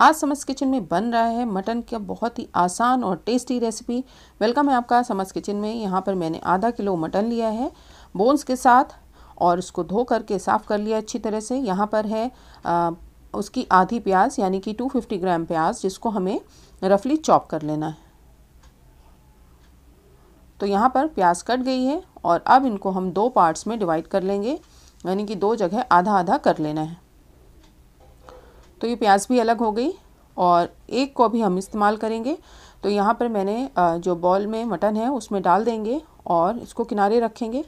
आज समझ किचन में बन रहा है मटन का बहुत ही आसान और टेस्टी रेसिपी वेलकम है आपका समझ किचन में यहाँ पर मैंने आधा किलो मटन लिया है बोन्स के साथ और उसको धो करके साफ़ कर लिया अच्छी तरह से यहाँ पर है आ, उसकी आधी प्याज यानी कि 250 ग्राम प्याज जिसको हमें रफली चॉप कर लेना है तो यहाँ पर प्याज कट गई है और अब इनको हम दो पार्ट्स में डिवाइड कर लेंगे यानी कि दो जगह आधा आधा कर लेना है तो ये प्याज भी अलग हो गई और एक को भी हम इस्तेमाल करेंगे तो यहाँ पर मैंने जो बॉल में मटन है उसमें डाल देंगे और इसको किनारे रखेंगे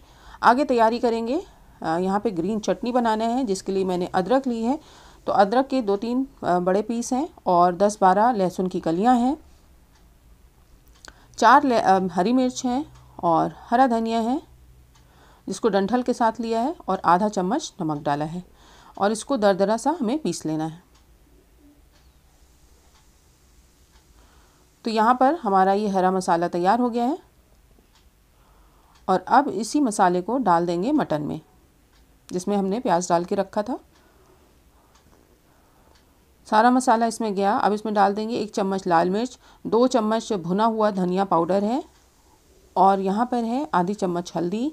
आगे तैयारी करेंगे यहाँ पे ग्रीन चटनी बनाना है जिसके लिए मैंने अदरक ली है तो अदरक के दो तीन बड़े पीस हैं और दस बारह लहसुन की कलियाँ हैं चार हरी मिर्च हैं और हरा धनिया है जिसको डंठल के साथ लिया है और आधा चम्मच नमक डाला है और इसको दरा सा हमें पीस लेना है तो यहाँ पर हमारा ये हरा मसाला तैयार हो गया है और अब इसी मसाले को डाल देंगे मटन में जिसमें हमने प्याज डाल के रखा था सारा मसाला इसमें गया अब इसमें डाल देंगे एक चम्मच लाल मिर्च दो चम्मच भुना हुआ धनिया पाउडर है और यहाँ पर है आधी चम्मच हल्दी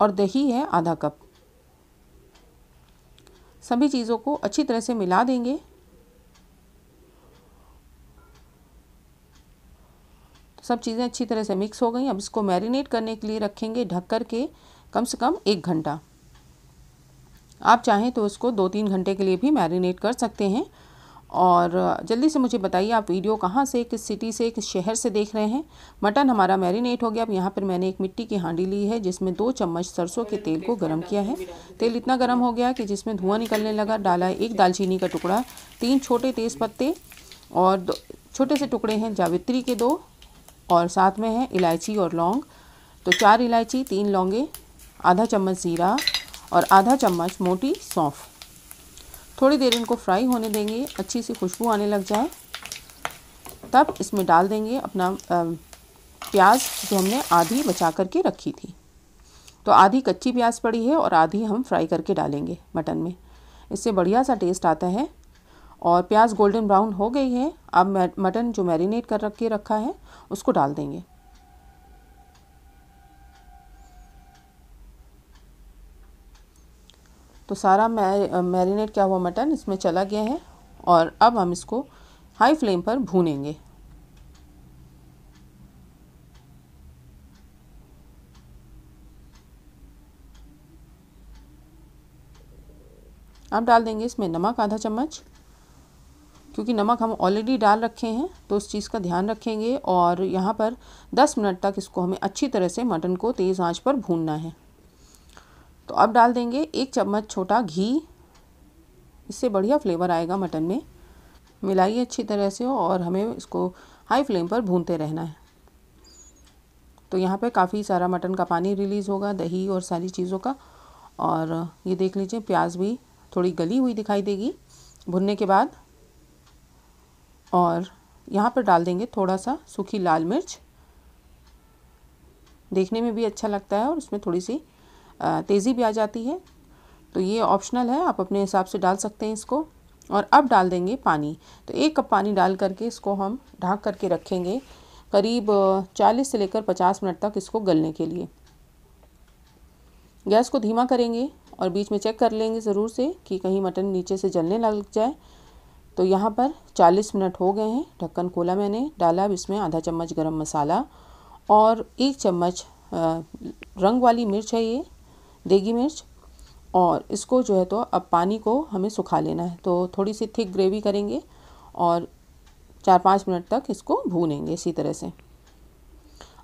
और दही है आधा कप सभी चीज़ों को अच्छी तरह से मिला देंगे सब चीज़ें अच्छी तरह से मिक्स हो गई अब इसको मैरिनेट करने के लिए रखेंगे ढक कर के कम से कम एक घंटा आप चाहें तो इसको दो तीन घंटे के लिए भी मैरिनेट कर सकते हैं और जल्दी से मुझे बताइए आप वीडियो कहाँ से किस सिटी से किस शहर से देख रहे हैं मटन हमारा मैरिनेट हो गया अब यहाँ पर मैंने एक मिट्टी की हांडी ली है जिसमें दो चम्मच सरसों के तेल को गर्म किया है तेल इतना गर्म हो गया कि जिसमें धुआं निकलने लगा डाला एक दालचीनी का टुकड़ा तीन छोटे तेज़ पत्ते और छोटे से टुकड़े हैं जावित्री के दो और साथ में है इलायची और लौंग तो चार इलायची तीन लौंगे आधा चम्मच ज़ीरा और आधा चम्मच मोटी सौंफ थोड़ी देर इनको फ्राई होने देंगे अच्छी सी खुशबू आने लग जाए तब इसमें डाल देंगे अपना प्याज जो हमने आधी बचा करके रखी थी तो आधी कच्ची प्याज पड़ी है और आधी हम फ्राई करके डालेंगे मटन में इससे बढ़िया सा टेस्ट आता है और प्याज गोल्डन ब्राउन हो गई है अब मटन जो मैरिनेट कर रख के रखा है उसको डाल देंगे तो सारा मैरिनेट क्या हुआ मटन इसमें चला गया है और अब हम इसको हाई फ्लेम पर भूनेंगे अब डाल देंगे इसमें नमक आधा चम्मच क्योंकि नमक हम ऑलरेडी डाल रखे हैं तो उस चीज़ का ध्यान रखेंगे और यहाँ पर 10 मिनट तक इसको हमें अच्छी तरह से मटन को तेज़ आंच पर भूनना है तो अब डाल देंगे एक चम्मच छोटा घी इससे बढ़िया फ्लेवर आएगा मटन में मिलाइए अच्छी तरह से और हमें इसको हाई फ्लेम पर भूनते रहना है तो यहाँ पर काफ़ी सारा मटन का पानी रिलीज़ होगा दही और सारी चीज़ों का और ये देख लीजिए प्याज भी थोड़ी गली हुई दिखाई देगी भुनने के बाद और यहाँ पर डाल देंगे थोड़ा सा सूखी लाल मिर्च देखने में भी अच्छा लगता है और उसमें थोड़ी सी तेज़ी भी आ जाती है तो ये ऑप्शनल है आप अपने हिसाब से डाल सकते हैं इसको और अब डाल देंगे पानी तो एक कप पानी डाल करके इसको हम ढाँक करके रखेंगे करीब 40 से लेकर 50 मिनट तक इसको गलने के लिए गैस को धीमा करेंगे और बीच में चेक कर लेंगे ज़रूर से कि कहीं मटन नीचे से जलने लग जाए तो यहाँ पर 40 मिनट हो गए हैं ढक्कन खोला मैंने डाला अब इसमें आधा चम्मच गरम मसाला और एक चम्मच रंग वाली मिर्च है ये देगी मिर्च और इसको जो है तो अब पानी को हमें सुखा लेना है तो थोड़ी सी थिक ग्रेवी करेंगे और चार पाँच मिनट तक इसको भूनेंगे इसी तरह से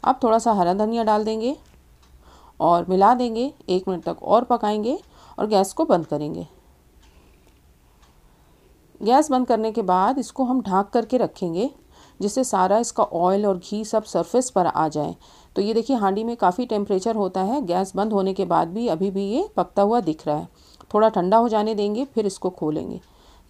अब थोड़ा सा हरा धनिया डाल देंगे और मिला देंगे एक मिनट तक और पकाएंगे और गैस को बंद करेंगे गैस बंद करने के बाद इसको हम ढाँक करके रखेंगे जिससे सारा इसका ऑयल और घी सब सरफेस पर आ जाए तो ये देखिए हांडी में काफ़ी टेम्परेचर होता है गैस बंद होने के बाद भी अभी भी ये पकता हुआ दिख रहा है थोड़ा ठंडा हो जाने देंगे फिर इसको खोलेंगे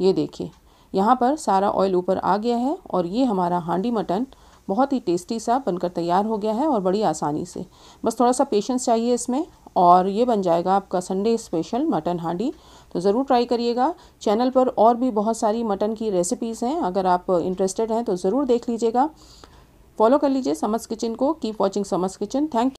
ये देखिए यहाँ पर सारा ऑयल ऊपर आ गया है और ये हमारा हांडी मटन बहुत ही टेस्टी सा बनकर तैयार हो गया है और बड़ी आसानी से बस थोड़ा सा पेशेंस चाहिए इसमें और ये बन जाएगा आपका संडे स्पेशल मटन हांडी तो ज़रूर ट्राई करिएगा चैनल पर और भी बहुत सारी मटन की रेसिपीज़ हैं अगर आप इंटरेस्टेड हैं तो ज़रूर देख लीजिएगा फॉलो कर लीजिए समस्त किचन को keep watching Samast kitchen thank